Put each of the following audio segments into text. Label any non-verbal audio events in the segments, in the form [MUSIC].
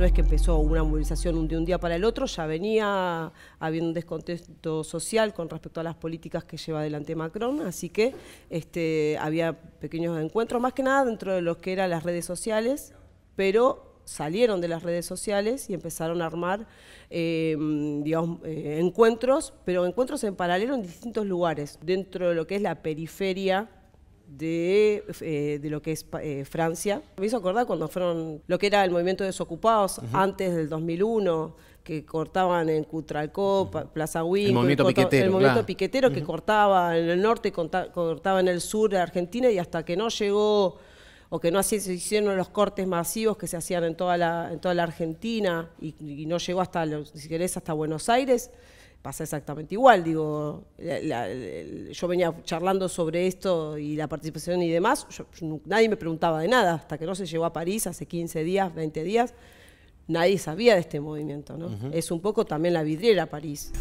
no es que empezó una movilización de un día para el otro, ya venía habiendo un descontento social con respecto a las políticas que lleva adelante Macron, así que este, había pequeños encuentros, más que nada dentro de lo que eran las redes sociales, pero salieron de las redes sociales y empezaron a armar em, digamos, eh, encuentros, pero encuentros en paralelo en distintos lugares, dentro de lo que es la periferia de, eh, de lo que es eh, Francia. Me hizo acordar cuando fueron lo que era el movimiento de desocupados antes del 2001 que cortaban en Cutralcó, Plaza Huico. El movimiento piquetero. que cortaba en el norte, cortaba en el sur de Argentina y hasta que no llegó o que no se hicieron los cortes masivos que se hacían en toda la, en toda la Argentina y, no llegó hasta, si querés, hasta Buenos Aires, pasa exactamente igual. Digo, yo venía charlando sobre esto y la participación y demás. nadie me preguntaba de nada hasta que no se llegó a París hace 15 días, 20 días. Nadie sabía de este movimiento. ¿no? Es un poco también la vidriera París.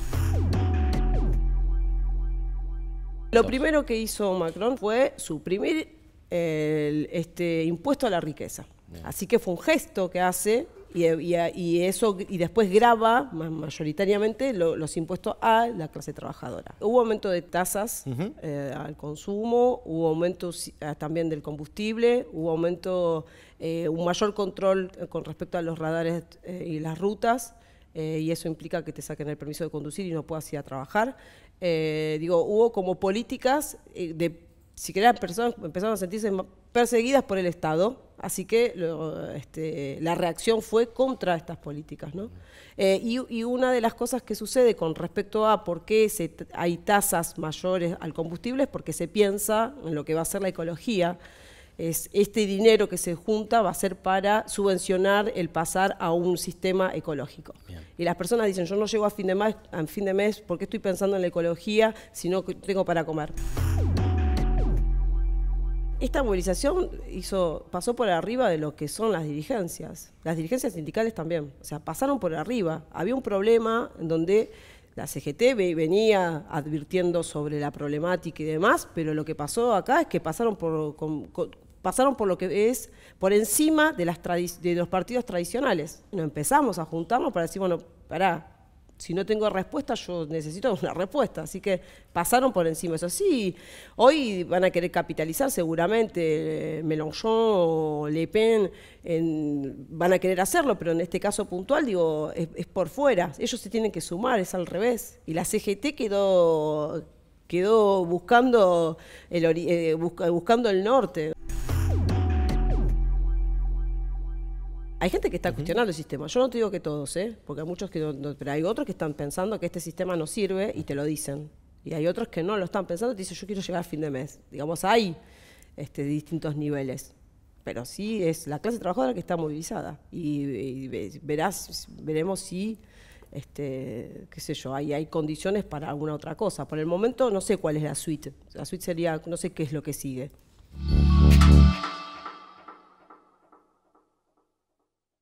Lo primero que hizo Macron fue suprimir el, este impuesto a la riqueza. Así que fue un gesto que hace eh, eh, y, eso y después graba mayoritariamente los impuestos a la clase trabajadora. Hubo aumento de tasas eh, al consumo, hubo aumento ah, también del combustible, hubo aumento, un mayor control con respecto a los radares y las rutas. y eso implica que te saquen el permiso de conducir y no puedas ir a trabajar. digo, hubo como políticas de si que las personas empezaron a sentirse perseguidas por el Estado, así que este, la reacción fue contra estas políticas. ¿no? Eh, y, una de las cosas que sucede con respecto a por qué hay tasas mayores al combustible es porque se piensa en lo que va a ser la ecología. Es, este dinero que se junta va a ser para subvencionar el pasar a un sistema ecológico. Y las personas dicen, yo no llego a fin de mes, fin porque estoy pensando en la ecología si no tengo para comer esta movilización hizo, pasó por arriba de lo que son las dirigencias, las dirigencias sindicales también, o sea, pasaron por arriba. Había un problema en donde la CGT venía advirtiendo sobre la problemática y demás, pero lo que pasó acá es que pasaron por, pasaron por lo que es por encima de, las de los partidos tradicionales. Nos empezamos a juntarnos para decir, bueno, pará, si no tengo respuesta, yo necesito [LAUGHS] una respuesta. Así que pasaron por encima. Eso sí, hoy van a querer capitalizar seguramente eh, Mélenchon o Le Pen, van a querer hacerlo, pero en este caso puntual, digo, es, por fuera. Ellos se tienen que sumar, es al revés. Y la CGT quedó, quedó buscando, eh, buscando el norte. Hay gente que está cuestionando el sistema. Yo no te digo que todos, ¿eh? porque hay muchos que pero hay otros que están pensando que este sistema no sirve y te lo dicen. Y hay otros que no lo están pensando y te dicen, yo quiero llegar a fin de mes. Digamos, hay este, distintos niveles. Pero sí es la clase trabajadora que está movilizada. Y, y verás, veremos si, este, qué sé yo, hay, hay condiciones para alguna otra cosa. Por el momento no sé cuál es la suite. La suite sería, no sé qué es lo que sigue.